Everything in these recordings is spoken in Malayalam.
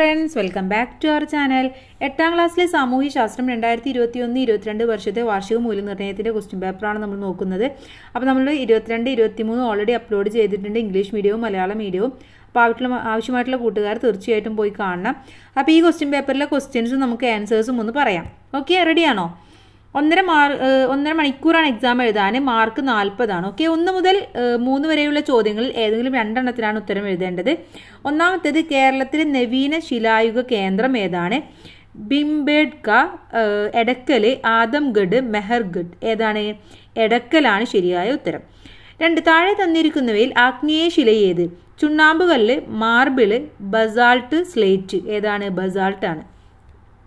friends welcome back to our channel എട്ടാം ക്ലാസ്സിലെ സാമൂഹ്യ ശാസ്ത്രം രണ്ടായിരത്തി ഇരുപത്തി ഒന്ന് ഇരുപത്തിരണ്ട് വർഷത്തെ വാർഷിക മൂല്യനിർണ്ണയത്തിൻ്റെ ക്വസ്റ്റ്യൻ പേപ്പറാണ് നമ്മൾ നോക്കുന്നത് അപ്പോൾ നമ്മൾ ഇരുപത്തിരണ്ട് മൂന്ന് ഓൾറെഡി അപ്ലോഡ് ചെയ്തിട്ടുണ്ട് ഇംഗ്ലീഷ് മീഡിയവും മലയാളം മീഡിയവും അപ്പോൾ ആവശ്യമുള്ള ആവശ്യമായിട്ടുള്ള കൂട്ടുകാർ തീർച്ചയായിട്ടും പോയി കാണണം അപ്പോൾ ഈ ക്വസ്റ്റ്യൻ പേപ്പറിലെ ക്വസ്റ്റ്യൻസും നമുക്ക് ആൻസേഴ്സും ഒന്ന് പറയാം ഓക്കെ റെഡിയാണോ ഒന്നര മാർ ഒന്നര മണിക്കൂറാണ് എക്സാം എഴുതാൻ മാർക്ക് നാൽപ്പതാണ് ഓക്കെ ഒന്ന് മുതൽ മൂന്ന് വരെയുള്ള ചോദ്യങ്ങളിൽ ഏതെങ്കിലും രണ്ടെണ്ണത്തിനാണ് ഉത്തരം എഴുതേണ്ടത് ഒന്നാമത്തേത് കേരളത്തിലെ നവീന ശിലായുഗ കേന്ദ്രം ഏതാണ് ബിംബേഡ്ക എടക്കൽ ആദംഗഡ് മെഹർഗഡ് ഏതാണ് എടക്കലാണ് ശരിയായ ഉത്തരം രണ്ട് താഴെ തന്നിരിക്കുന്നവയിൽ ആഗ്നേയ ശിലയേത് ചുണ്ണാമ്പുകല്ല് മാർബിള് ബസാൾട്ട് സ്ലേറ്റ് ഏതാണ് ബസാൾട്ടാണ്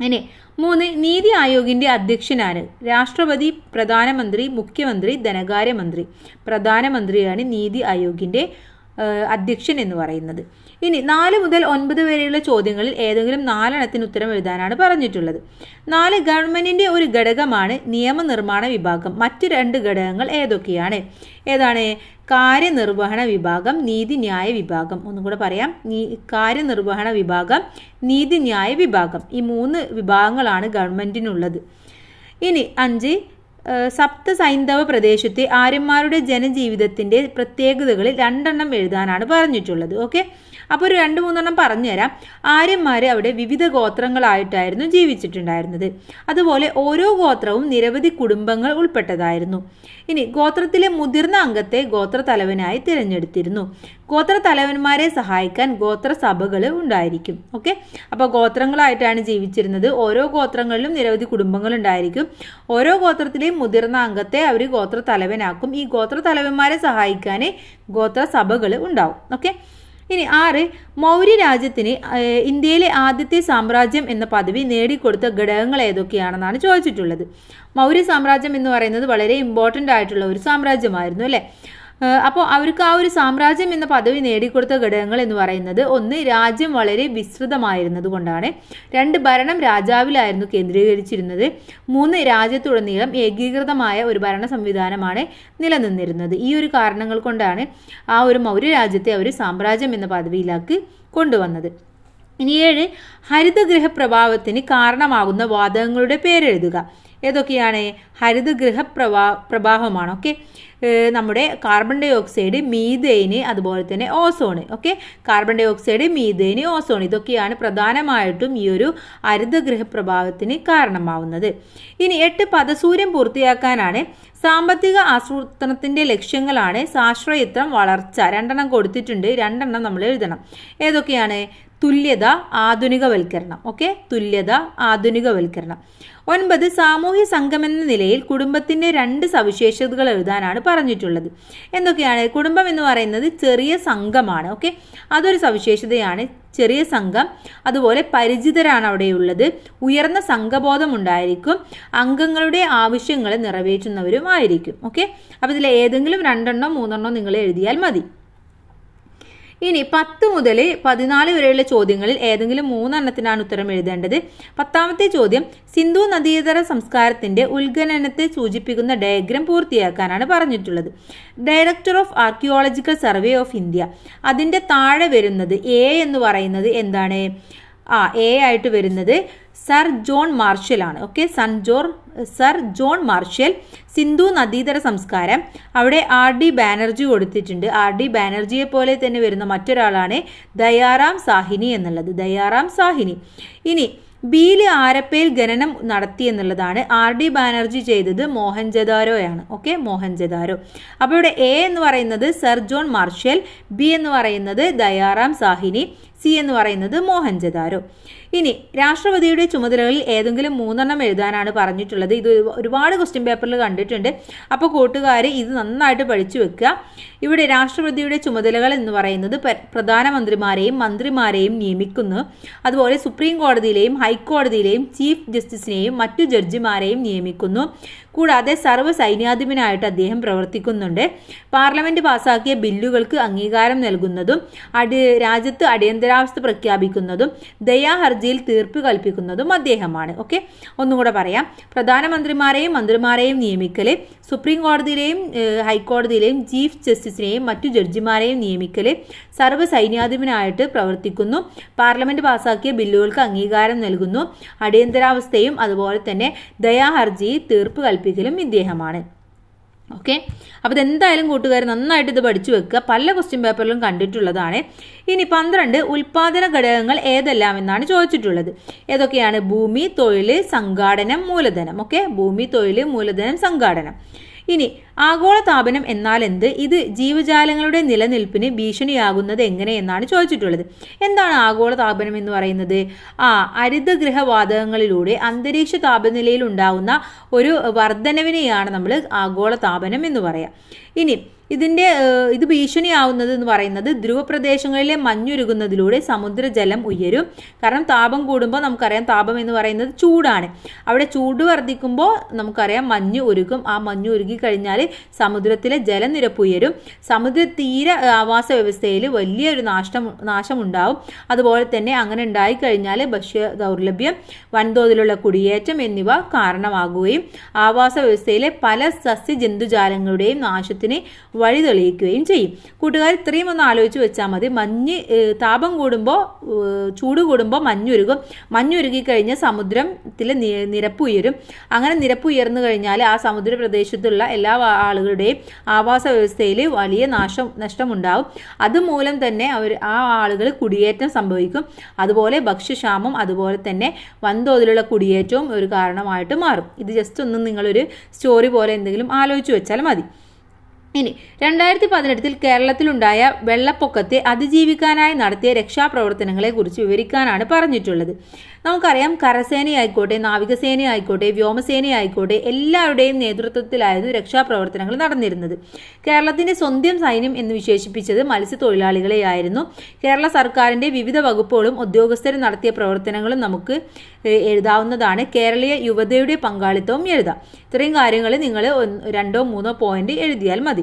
ഇനി മൂന്ന് നീതി ആയോഗിൻ്റെ അധ്യക്ഷനാണ് രാഷ്ട്രപതി പ്രധാനമന്ത്രി മുഖ്യമന്ത്രി ധനകാര്യമന്ത്രി പ്രധാനമന്ത്രിയാണ് നീതി ആയോഗിൻ്റെ അധ്യക്ഷൻ എന്ന് പറയുന്നത് ഇനി നാല് മുതൽ ഒൻപത് വരെയുള്ള ചോദ്യങ്ങളിൽ ഏതെങ്കിലും നാലെണ്ണത്തിന് ഉത്തരം എഴുതാനാണ് പറഞ്ഞിട്ടുള്ളത് നാല് ഗവൺമെന്റിന്റെ ഒരു ഘടകമാണ് നിയമനിർമ്മാണ വിഭാഗം മറ്റു രണ്ട് ഘടകങ്ങൾ ഏതൊക്കെയാണ് ഏതാണ് കാര്യനിർവഹണ വിഭാഗം നീതിന്യായ വിഭാഗം ഒന്നും കൂടെ പറയാം നീ കാര്യനിർവഹണ വിഭാഗം നീതിന്യായ വിഭാഗം ഈ മൂന്ന് വിഭാഗങ്ങളാണ് ഗവൺമെന്റിനുള്ളത് ഇനി അഞ്ച് സൈന്ധവ പ്രദേശത്തെ ആര്യന്മാരുടെ ജനജീവിതത്തിൻ്റെ പ്രത്യേകതകളിൽ രണ്ടെണ്ണം എഴുതാനാണ് പറഞ്ഞിട്ടുള്ളത് ഓക്കെ അപ്പോൾ ഒരു രണ്ട് മൂന്നെണ്ണം പറഞ്ഞുതരാം ആര്യന്മാർ അവിടെ വിവിധ ഗോത്രങ്ങളായിട്ടായിരുന്നു ജീവിച്ചിട്ടുണ്ടായിരുന്നത് അതുപോലെ ഓരോ ഗോത്രവും നിരവധി കുടുംബങ്ങൾ ഉൾപ്പെട്ടതായിരുന്നു ഇനി ഗോത്രത്തിലെ മുതിർന്ന അംഗത്തെ ഗോത്രതലവനായി തിരഞ്ഞെടുത്തിരുന്നു ഗോത്ര തലവന്മാരെ സഹായിക്കാൻ ഗോത്ര സഭകൾ ഉണ്ടായിരിക്കും ഓക്കെ അപ്പോൾ ഗോത്രങ്ങളായിട്ടാണ് ജീവിച്ചിരുന്നത് ഓരോ ഗോത്രങ്ങളിലും നിരവധി കുടുംബങ്ങൾ ഉണ്ടായിരിക്കും ഓരോ ഗോത്രത്തിലെയും മുതിർന്ന അംഗത്തെ അവർ ഗോത്ര തലവനാക്കും ഈ ഗോത്ര തലവന്മാരെ സഹായിക്കാൻ ഗോത്ര സഭകൾ ഉണ്ടാവും ഓക്കെ ഇനി ആറ് മൗര്യ രാജ്യത്തിന് ഇന്ത്യയിലെ ആദ്യത്തെ സാമ്രാജ്യം എന്ന പദവി നേടിക്കൊടുത്ത ഘടകങ്ങൾ ഏതൊക്കെയാണെന്നാണ് ചോദിച്ചിട്ടുള്ളത് മൗര്യ സാമ്രാജ്യം എന്ന് പറയുന്നത് വളരെ ഇമ്പോർട്ടൻ്റ് ആയിട്ടുള്ള ഒരു സാമ്രാജ്യമായിരുന്നു അല്ലേ അപ്പോൾ അവർക്ക് ആ ഒരു സാമ്രാജ്യം എന്ന പദവി നേടിക്കൊടുത്ത ഘടകങ്ങൾ എന്ന് പറയുന്നത് ഒന്ന് രാജ്യം വളരെ വിസ്തൃതമായിരുന്നത് കൊണ്ടാണ് രണ്ട് ഭരണം രാജാവിലായിരുന്നു കേന്ദ്രീകരിച്ചിരുന്നത് മൂന്ന് രാജ്യത്തുടനീളം ഏകീകൃതമായ ഒരു ഭരണ സംവിധാനമാണ് നിലനിന്നിരുന്നത് ഈ ഒരു കാരണങ്ങൾ കൊണ്ടാണ് ആ ഒരു മൗര്യ രാജ്യത്തെ അവർ സാമ്രാജ്യം എന്ന പദവിയിലേക്ക് കൊണ്ടുവന്നത് ഇനി ഏഴ് ഹരിതഗൃഹ പ്രഭാവത്തിന് കാരണമാകുന്ന വാതകങ്ങളുടെ പേരെഴുതുക ഏതൊക്കെയാണ് ഹരിതഗൃഹ പ്രവാ പ്രഭാവമാണ് ഓക്കെ നമ്മുടെ കാർബൺ ഡൈ ഓക്സൈഡ് മീതേന് അതുപോലെ തന്നെ ozone okay carbon dioxide methane ozone ഇതൊക്കെയാണ് പ്രധാനമായിട്ടും ഈ ഒരു ഹരിതഗൃഹ പ്രഭാവത്തിന് കാരണമാവുന്നത് ഇനി എട്ട് പദസൂര്യം പൂർത്തിയാക്കാനാണ് സാമ്പത്തിക ആസൂത്രണത്തിൻ്റെ ലക്ഷ്യങ്ങളാണ് സാശ്രയത്വം വളർച്ച രണ്ടെണ്ണം കൊടുത്തിട്ടുണ്ട് രണ്ടെണ്ണം നമ്മൾ എഴുതണം ഏതൊക്കെയാണ് തുല്യത ആധുനികവൽക്കരണം ഓക്കെ തുല്യത ആധുനികവൽക്കരണം ഒൻപത് സാമൂഹ്യ എന്ന നിലയിൽ കുടുംബത്തിൻ്റെ രണ്ട് സവിശേഷതകൾ എഴുതാനാണ് പറഞ്ഞിട്ടുള്ളത് എന്തൊക്കെയാണ് കുടുംബം എന്ന് പറയുന്നത് ചെറിയ സംഘമാണ് ഓക്കെ അതൊരു സവിശേഷതയാണ് ചെറിയ സംഘം അതുപോലെ പരിചിതരാണ് അവിടെയുള്ളത് ഉയർന്ന സംഘബോധം ഉണ്ടായിരിക്കും അംഗങ്ങളുടെ ആവശ്യങ്ങൾ നിറവേറ്റുന്നവരും ആയിരിക്കും ഓക്കെ അപ്പോൾ ഇതിൽ ഏതെങ്കിലും രണ്ടെണ്ണോ മൂന്നെണ്ണോ നിങ്ങൾ എഴുതിയാൽ മതി ഇനി പത്ത് മുതൽ പതിനാല് വരെയുള്ള ചോദ്യങ്ങളിൽ ഏതെങ്കിലും മൂന്നെണ്ണത്തിനാണ് ഉത്തരം എഴുതേണ്ടത് പത്താമത്തെ ചോദ്യം സിന്ധു നദീതര സംസ്കാരത്തിന്റെ ഉത്ഖനനത്തെ സൂചിപ്പിക്കുന്ന ഡയഗ്രം പൂർത്തിയാക്കാനാണ് പറഞ്ഞിട്ടുള്ളത് director of archaeological survey of India അതിൻ്റെ താഴെ വരുന്നത് എ എന്ന് പറയുന്നത് എന്താണ് ആ എ ആയിട്ട് വരുന്നത് സർ ജോൺ മാർഷൽ ആണ് സൺ ജോർ സർ ജോൺ മാർഷൽ സിന്ധു നദീതര സംസ്കാരം അവിടെ ആർ ഡി ബാനർജി കൊടുത്തിട്ടുണ്ട് ആർ ഡി ബാനർജിയെ പോലെ തന്നെ വരുന്ന മറ്റൊരാളാണ് ദയാറാം സാഹിനി എന്നുള്ളത് ദയാറാം സാഹിനി ഇനി ബിയിൽ ആരപ്പേൽ ഖനനം നടത്തി എന്നുള്ളതാണ് ആർ ഡി ബാനർജി ചെയ്തത് മോഹൻജദാരോയാണ് ഓക്കെ മോഹൻജദാരോ അപ്പോൾ ഇവിടെ എ എന്ന് പറയുന്നത് സർ ജോൺ മാർഷൽ ബി എന്ന് പറയുന്നത് ദയാറാം സാഹിനി സി എന്ന് പറയുന്നത് മോഹൻജദാരോ ഇനി രാഷ്ട്രപതിയുടെ ചുമതലകളിൽ ഏതെങ്കിലും മൂന്നെണ്ണം എഴുതാനാണ് പറഞ്ഞിട്ടുള്ളത് ഇത് ഒരുപാട് ക്വസ്റ്റ്യൻ പേപ്പറിൽ കണ്ടിട്ടുണ്ട് അപ്പോൾ കൂട്ടുകാർ ഇത് നന്നായിട്ട് പഠിച്ചു വെക്കുക ഇവിടെ രാഷ്ട്രപതിയുടെ ചുമതലകൾ എന്ന് പറയുന്നത് പ്രധാനമന്ത്രിമാരെയും മന്ത്രിമാരെയും നിയമിക്കുന്നു അതുപോലെ സുപ്രീം കോടതിയിലെയും ഹൈക്കോടതിയിലെയും ചീഫ് ജസ്റ്റിസിനെയും മറ്റു ജഡ്ജിമാരെയും നിയമിക്കുന്നു കൂടാതെ സർവ്വ സൈന്യാധിപനായിട്ട് അദ്ദേഹം പ്രവർത്തിക്കുന്നുണ്ട് പാർലമെന്റ് പാസാക്കിയ ബില്ലുകൾക്ക് അംഗീകാരം നൽകുന്നതും അടി രാജ്യത്ത് അടിയന്തരാവസ്ഥ പ്രഖ്യാപിക്കുന്നതും ദയാഹർജി ഹർജിയിൽ തീർപ്പ് കൽപ്പിക്കുന്നതും അദ്ദേഹമാണ് ഓക്കെ കൂടെ പറയാം പ്രധാനമന്ത്രിമാരെയും മന്ത്രിമാരെയും നിയമിക്കൽ സുപ്രീം കോടതിയിലെയും ഹൈക്കോടതിയിലെയും ചീഫ് ജസ്റ്റിസിനെയും മറ്റു ജഡ്ജിമാരെയും നിയമിക്കൽ സർവ്വ സൈന്യാധിപനായിട്ട് പ്രവർത്തിക്കുന്നു പാർലമെന്റ് പാസാക്കിയ ബില്ലുകൾക്ക് അംഗീകാരം നൽകുന്നു അടിയന്തരാവസ്ഥയും അതുപോലെ തന്നെ ദയാഹർജി തീർപ്പ് കൽപ്പിക്കലും ഇദ്ദേഹമാണ് ഓക്കെ അപ്പോൾ ഇതെന്തായാലും കൂട്ടുകാർ നന്നായിട്ട് ഇത് പഠിച്ചു വെക്കുക പല ക്വസ്റ്റ്യൻ പേപ്പറിലും കണ്ടിട്ടുള്ളതാണ് ഇനി പന്ത്രണ്ട് ഉൽപാദന ഘടകങ്ങൾ ഏതെല്ലാം എന്നാണ് ചോദിച്ചിട്ടുള്ളത് ഏതൊക്കെയാണ് ഭൂമി തൊഴിൽ സംഘാടനം മൂലധനം ഓക്കെ ഭൂമി തൊഴിൽ മൂലധനം സംഘാടനം ഇനി ആഗോള താപനം എന്നാൽ എന്ത് ഇത് ജീവജാലങ്ങളുടെ നിലനിൽപ്പിന് ഭീഷണിയാകുന്നത് എങ്ങനെയെന്നാണ് ചോദിച്ചിട്ടുള്ളത് എന്താണ് ആഗോള താപനം എന്ന് പറയുന്നത് ആ ഹരിതഗൃഹവാതകങ്ങളിലൂടെ അന്തരീക്ഷ താപനിലയിൽ ഉണ്ടാകുന്ന ഒരു വർധനവിനെയാണ് നമ്മൾ ആഗോള താപനം എന്ന് പറയാം ഇനി ഇതിൻ്റെ ഇത് ഭീഷണിയാവുന്നത് എന്ന് പറയുന്നത് ധ്രുവപ്രദേശങ്ങളിലെ മഞ്ഞുരുകുന്നതിലൂടെ സമുദ്രജലം ഉയരും കാരണം താപം കൂടുമ്പോൾ നമുക്കറിയാം താപം എന്ന് പറയുന്നത് ചൂടാണ് അവിടെ ചൂട് വർദ്ധിക്കുമ്പോൾ നമുക്കറിയാം മഞ്ഞ് ഉരുക്കും ആ മഞ്ഞ് ഉരുകി കഴിഞ്ഞാൽ സമുദ്രത്തിലെ ജലനിരപ്പ് ഉയരും സമുദ്രതീര ആവാസ വ്യവസ്ഥയിൽ വലിയൊരു നാശം നാശമുണ്ടാവും അതുപോലെ തന്നെ അങ്ങനെ ഉണ്ടായിക്കഴിഞ്ഞാൽ ഭക്ഷ്യ ദൗർലഭ്യം വൻതോതിലുള്ള കുടിയേറ്റം എന്നിവ കാരണമാകുകയും ആവാസ വ്യവസ്ഥയിലെ പല സസ്യ ജന്തുജാലങ്ങളുടെയും നാശത്തിന് വഴി തെളിയിക്കുകയും ചെയ്യും കൂട്ടുകാർ ഇത്രയും ഒന്ന് ആലോചിച്ച് വെച്ചാൽ മതി മഞ്ഞ് താപം കൂടുമ്പോൾ ചൂട് കൂടുമ്പോൾ മഞ്ഞുരുകും മഞ്ഞുരുകി കഴിഞ്ഞ് സമുദ്രത്തിൽ നിരപ്പ് ഉയരും അങ്ങനെ നിരപ്പ് ഉയർന്നു കഴിഞ്ഞാൽ ആ സമുദ്ര പ്രദേശത്തുള്ള എല്ലാ ആളുകളുടെയും ആവാസ വ്യവസ്ഥയിൽ വലിയ നാശം നഷ്ടമുണ്ടാവും അതുമൂലം തന്നെ അവർ ആ ആളുകൾ കുടിയേറ്റം സംഭവിക്കും അതുപോലെ ഭക്ഷ്യക്ഷാമം അതുപോലെ തന്നെ വൻതോതിലുള്ള കുടിയേറ്റവും ഒരു കാരണമായിട്ട് മാറും ഇത് ജസ്റ്റ് ഒന്ന് നിങ്ങളൊരു സ്റ്റോറി പോലെ എന്തെങ്കിലും ആലോചിച്ച് വെച്ചാൽ മതി ഇനി രണ്ടായിരത്തി പതിനെട്ടിൽ കേരളത്തിലുണ്ടായ വെള്ളപ്പൊക്കത്തെ അതിജീവിക്കാനായി നടത്തിയ രക്ഷാപ്രവർത്തനങ്ങളെക്കുറിച്ച് വിവരിക്കാനാണ് പറഞ്ഞിട്ടുള്ളത് നമുക്കറിയാം കരസേനയായിക്കോട്ടെ നാവികസേനയായിക്കോട്ടെ വ്യോമസേനയായിക്കോട്ടെ എല്ലാവരുടെയും നേതൃത്വത്തിലായിരുന്നു രക്ഷാപ്രവർത്തനങ്ങൾ നടന്നിരുന്നത് കേരളത്തിൻ്റെ സ്വന്തം സൈന്യം എന്ന് വിശേഷിപ്പിച്ചത് മത്സ്യത്തൊഴിലാളികളെയായിരുന്നു കേരള സർക്കാരിൻ്റെ വിവിധ വകുപ്പുകളും ഉദ്യോഗസ്ഥരും നടത്തിയ പ്രവർത്തനങ്ങളും നമുക്ക് എഴുതാവുന്നതാണ് കേരളീയ യുവതയുടെ പങ്കാളിത്തവും എഴുതാം ഇത്രയും കാര്യങ്ങൾ നിങ്ങൾ രണ്ടോ മൂന്നോ പോയിന്റ് എഴുതിയാൽ മതി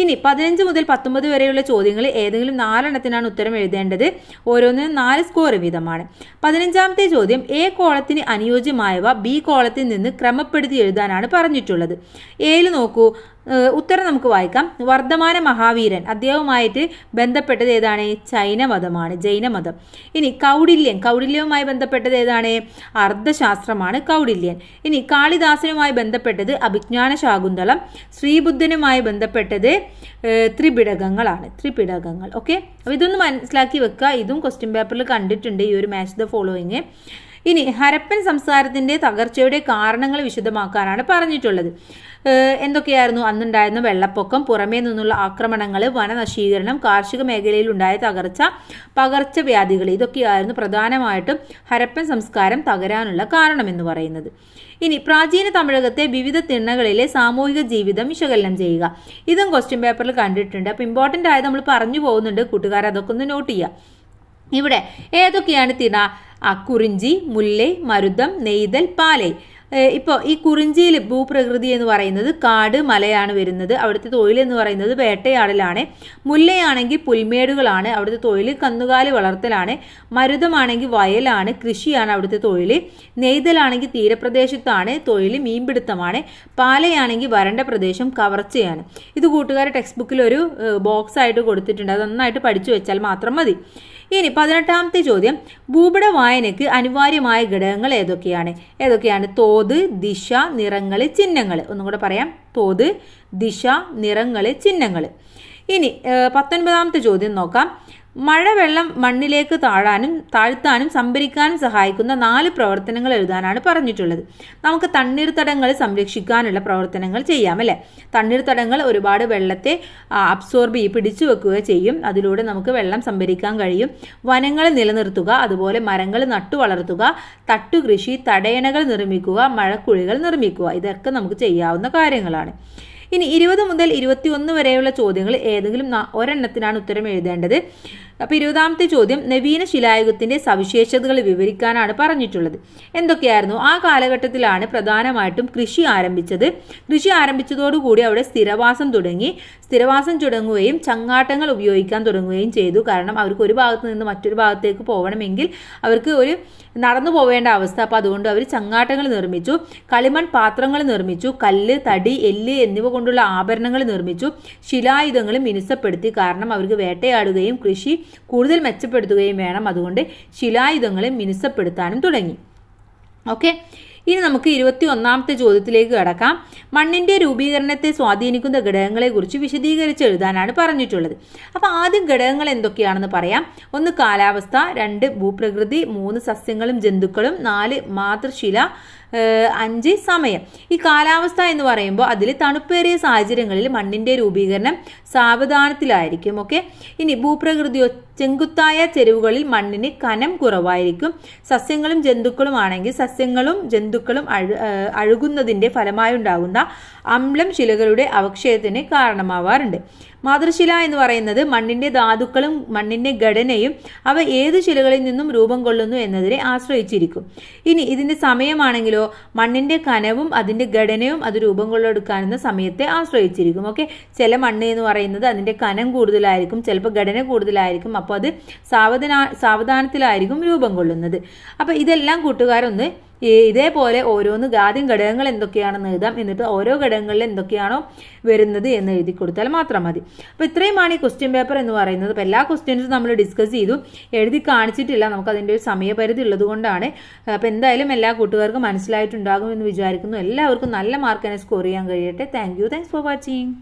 ഇനി പതിനഞ്ച് മുതൽ പത്തൊമ്പത് വരെയുള്ള ചോദ്യങ്ങൾ ഏതെങ്കിലും നാലെണ്ണത്തിനാണ് ഉത്തരം എഴുതേണ്ടത് ഓരോന്നിനും നാല് സ്കോർ വീതമാണ് പതിനഞ്ചാമത്തെ ചോദ്യം എ കോളത്തിന് അനുയോജ്യമായവ ബി കോളത്തിൽ നിന്ന് ക്രമപ്പെടുത്തി എഴുതാനാണ് പറഞ്ഞിട്ടുള്ളത് എയിൽ നോക്കൂ ഉത്തരം നമുക്ക് വായിക്കാം വർദ്ധമാന മഹാവീരൻ അദ്ദേഹവുമായിട്ട് ബന്ധപ്പെട്ടത് ഏതാണ് ചൈന മതമാണ് ജൈന മതം ഇനി കൗടില്യം കൗടില്യവുമായി ബന്ധപ്പെട്ടത് ഏതാണ് അർദ്ധശാസ്ത്രമാണ് കൗടില്യൻ ഇനി കാളിദാസനുമായി ബന്ധപ്പെട്ടത് അഭിജ്ഞാന ശാകുന്തളം ശ്രീബുദ്ധനുമായി ബന്ധപ്പെട്ടത് ത്രിപിടകങ്ങളാണ് ത്രിപിടകങ്ങൾ ഓക്കെ അപ്പോൾ ഇതൊന്ന് മനസ്സിലാക്കി വെക്കുക ഇതും ക്വസ്റ്റ്യൻ പേപ്പറിൽ കണ്ടിട്ടുണ്ട് ഈ ഒരു മാച്ച് ദ ഫോളോയിങ് ഇനി ഹരപ്പൻ സംസ്കാരത്തിൻ്റെ തകർച്ചയുടെ കാരണങ്ങൾ വിശദമാക്കാനാണ് പറഞ്ഞിട്ടുള്ളത് എന്തൊക്കെയായിരുന്നു അന്നുണ്ടായിരുന്ന വെള്ളപ്പൊക്കം പുറമേ നിന്നുള്ള ആക്രമണങ്ങൾ വനനശീകരണം കാർഷിക മേഖലയിൽ ഉണ്ടായ തകർച്ച പകർച്ചവ്യാധികൾ ഇതൊക്കെയായിരുന്നു പ്രധാനമായിട്ടും ഹരപ്പൻ സംസ്കാരം തകരാനുള്ള കാരണമെന്ന് പറയുന്നത് ഇനി പ്രാചീന തമിഴകത്തെ വിവിധ തിണ്ണകളിലെ സാമൂഹിക ജീവിതം വിശകലനം ചെയ്യുക ഇതും ക്വസ്റ്റ്യൻ പേപ്പറിൽ കണ്ടിട്ടുണ്ട് അപ്പോൾ ഇമ്പോർട്ടൻ്റ് ആയത് നമ്മൾ പറഞ്ഞു പോകുന്നുണ്ട് കൂട്ടുകാർ അതൊക്കെ ഒന്ന് നോട്ട് ചെയ്യുക ഇവിടെ ഏതൊക്കെയാണ് തിണ കുറിഞ്ചി മുല്ലേ മരുതം നെയ്തൽ പാലേ ഇപ്പോൾ ഈ കുറിഞ്ചിയിൽ ഭൂപ്രകൃതി എന്ന് പറയുന്നത് കാട് മലയാണ് വരുന്നത് അവിടുത്തെ തൊഴിൽ എന്ന് പറയുന്നത് വേട്ടയാടലാണ് മുല്ലയാണെങ്കിൽ പുൽമേടുകളാണ് അവിടുത്തെ തൊഴിൽ കന്നുകാലി വളർത്തലാണ് മരുതമാണെങ്കിൽ വയലാണ് കൃഷിയാണ് അവിടുത്തെ തൊഴിൽ നെയ്തലാണെങ്കിൽ തീരപ്രദേശത്താണ് തൊഴിൽ മീൻപിടുത്തമാണ് പാലയാണെങ്കിൽ വരണ്ട പ്രദേശം കവർച്ചയാണ് ഇത് കൂട്ടുകാരെ ടെക്സ്റ്റ് ബുക്കിൽ ഒരു ബോക്സ് ആയിട്ട് കൊടുത്തിട്ടുണ്ട് അത് നന്നായിട്ട് പഠിച്ചു വെച്ചാൽ മാത്രം മതി ഇനി പതിനെട്ടാമത്തെ ചോദ്യം ഭൂപട വായനയ്ക്ക് അനിവാര്യമായ ഘടകങ്ങൾ ഏതൊക്കെയാണ് ഏതൊക്കെയാണ് തോത് ദിശ നിറങ്ങൾ ചിഹ്നങ്ങൾ ഒന്നും കൂടെ പറയാം തോത് ദിശ നിറങ്ങൾ ചിഹ്നങ്ങൾ ഇനി പത്തൊൻപതാമത്തെ ചോദ്യം നോക്കാം മഴവെള്ളം മണ്ണിലേക്ക് താഴാനും താഴ്ത്താനും സംഭരിക്കാനും സഹായിക്കുന്ന നാല് പ്രവർത്തനങ്ങൾ എഴുതാനാണ് പറഞ്ഞിട്ടുള്ളത് നമുക്ക് തണ്ണീർത്തടങ്ങൾ സംരക്ഷിക്കാനുള്ള പ്രവർത്തനങ്ങൾ ചെയ്യാം അല്ലേ തണ്ണീർത്തടങ്ങൾ ഒരുപാട് വെള്ളത്തെ അബ്സോർബ് ചെയ്യും പിടിച്ചു വെക്കുക ചെയ്യും അതിലൂടെ നമുക്ക് വെള്ളം സംഭരിക്കാൻ കഴിയും വനങ്ങൾ നിലനിർത്തുക അതുപോലെ മരങ്ങൾ നട്ടു വളർത്തുക തട്ടുകൃഷി തടയണകൾ നിർമ്മിക്കുക മഴക്കുഴികൾ നിർമ്മിക്കുക ഇതൊക്കെ നമുക്ക് ചെയ്യാവുന്ന കാര്യങ്ങളാണ് ഇനി ഇരുപത് മുതൽ ഒന്ന് വരെയുള്ള ചോദ്യങ്ങൾ ഏതെങ്കിലും ഒരെണ്ണത്തിനാണ് ഉത്തരം എഴുതേണ്ടത് അപ്പോൾ ഇരുപതാമത്തെ ചോദ്യം നവീന ശിലായുഗത്തിന്റെ സവിശേഷതകൾ വിവരിക്കാനാണ് പറഞ്ഞിട്ടുള്ളത് എന്തൊക്കെയായിരുന്നു ആ കാലഘട്ടത്തിലാണ് പ്രധാനമായിട്ടും കൃഷി ആരംഭിച്ചത് കൃഷി ആരംഭിച്ചതോടുകൂടി അവിടെ സ്ഥിരവാസം തുടങ്ങി സ്ഥിരവാസം തുടങ്ങുകയും ചങ്ങാട്ടങ്ങൾ ഉപയോഗിക്കാൻ തുടങ്ങുകയും ചെയ്തു കാരണം അവർക്ക് ഒരു ഭാഗത്ത് നിന്ന് മറ്റൊരു ഭാഗത്തേക്ക് പോകണമെങ്കിൽ അവർക്ക് ഒരു നടന്നു പോവേണ്ട അവസ്ഥ അപ്പോൾ അതുകൊണ്ട് അവർ ചങ്ങാട്ടങ്ങൾ നിർമ്മിച്ചു കളിമൺ പാത്രങ്ങൾ നിർമ്മിച്ചു കല്ല് തടി എല്ല് എന്നിവ കൊണ്ടുള്ള ആഭരണങ്ങൾ നിർമ്മിച്ചു ശിലായുധങ്ങൾ മിനുസപ്പെടുത്തി കാരണം അവർക്ക് വേട്ടയാടുകയും കൃഷി കൂടുതൽ മെച്ചപ്പെടുത്തുകയും വേണം അതുകൊണ്ട് ശിലായുധങ്ങളെ മിനുസപ്പെടുത്താനും തുടങ്ങി ഓക്കെ ഇനി നമുക്ക് ഇരുപത്തി ഒന്നാമത്തെ ചോദ്യത്തിലേക്ക് കടക്കാം മണ്ണിൻ്റെ രൂപീകരണത്തെ സ്വാധീനിക്കുന്ന ഘടകങ്ങളെക്കുറിച്ച് വിശദീകരിച്ച് എഴുതാനാണ് പറഞ്ഞിട്ടുള്ളത് അപ്പോൾ ആദ്യം ഘടകങ്ങൾ എന്തൊക്കെയാണെന്ന് പറയാം ഒന്ന് കാലാവസ്ഥ രണ്ട് ഭൂപ്രകൃതി മൂന്ന് സസ്യങ്ങളും ജന്തുക്കളും നാല് മാതൃശില അഞ്ച് സമയം ഈ കാലാവസ്ഥ എന്ന് പറയുമ്പോൾ അതിൽ തണുപ്പേറിയ സാഹചര്യങ്ങളിൽ മണ്ണിൻ്റെ രൂപീകരണം സാവധാനത്തിലായിരിക്കും ഓക്കെ ഇനി ഭൂപ്രകൃതി ചെങ്കുത്തായ ചെരുവുകളിൽ മണ്ണിന് കനം കുറവായിരിക്കും സസ്യങ്ങളും ജന്തുക്കളും ആണെങ്കിൽ സസ്യങ്ങളും ജന്തുക്കളും അഴു അഴുകുന്നതിൻ്റെ ഉണ്ടാകുന്ന അമ്ലം ശിലകളുടെ അവക്ഷയത്തിന് കാരണമാവാറുണ്ട് മാതൃശില എന്ന് പറയുന്നത് മണ്ണിൻ്റെ ധാതുക്കളും മണ്ണിൻ്റെ ഘടനയും അവ ഏത് ശിലകളിൽ നിന്നും രൂപം കൊള്ളുന്നു എന്നതിനെ ആശ്രയിച്ചിരിക്കും ഇനി ഇതിൻ്റെ സമയമാണെങ്കിലോ മണ്ണിൻ്റെ കനവും അതിൻ്റെ ഘടനയും അത് രൂപം കൊള്ളെടുക്കാനുന്ന സമയത്തെ ആശ്രയിച്ചിരിക്കും ഓക്കെ ചില മണ്ണ് എന്ന് പറയുന്നത് അതിൻ്റെ കനം കൂടുതലായിരിക്കും ചിലപ്പോൾ ഘടന കൂടുതലായിരിക്കും അപ്പോൾ അപ്പോൾ അത് സാവധാന സാവധാനത്തിലായിരിക്കും രൂപം കൊള്ളുന്നത് അപ്പോൾ ഇതെല്ലാം കൂട്ടുകാരൊന്ന് ഇതേപോലെ ഓരോന്ന് ആദ്യം ഘടകങ്ങൾ എന്തൊക്കെയാണെന്ന് എഴുതാം എന്നിട്ട് ഓരോ ഘടകങ്ങളിൽ എന്തൊക്കെയാണോ വരുന്നത് എന്ന് എഴുതി കൊടുത്താൽ മാത്രം മതി അപ്പോൾ ഇത്രയുമാണ് ഈ ക്വസ്റ്റ്യൻ പേപ്പർ എന്ന് പറയുന്നത് അപ്പോൾ എല്ലാ ക്വസ്റ്റ്യൻസും നമ്മൾ ഡിസ്കസ് ചെയ്തു എഴുതി കാണിച്ചിട്ടില്ല നമുക്ക് അതിൻ്റെ ഒരു സമയപരിധി ഉള്ളതുകൊണ്ടാണ് അപ്പോൾ എന്തായാലും എല്ലാ കൂട്ടുകാർക്കും മനസ്സിലായിട്ടുണ്ടാകും എന്ന് വിചാരിക്കുന്നു എല്ലാവർക്കും നല്ല മാർക്ക് തന്നെ സ്കോർ ചെയ്യാൻ കഴിയട്ടെ thank you thanks for watching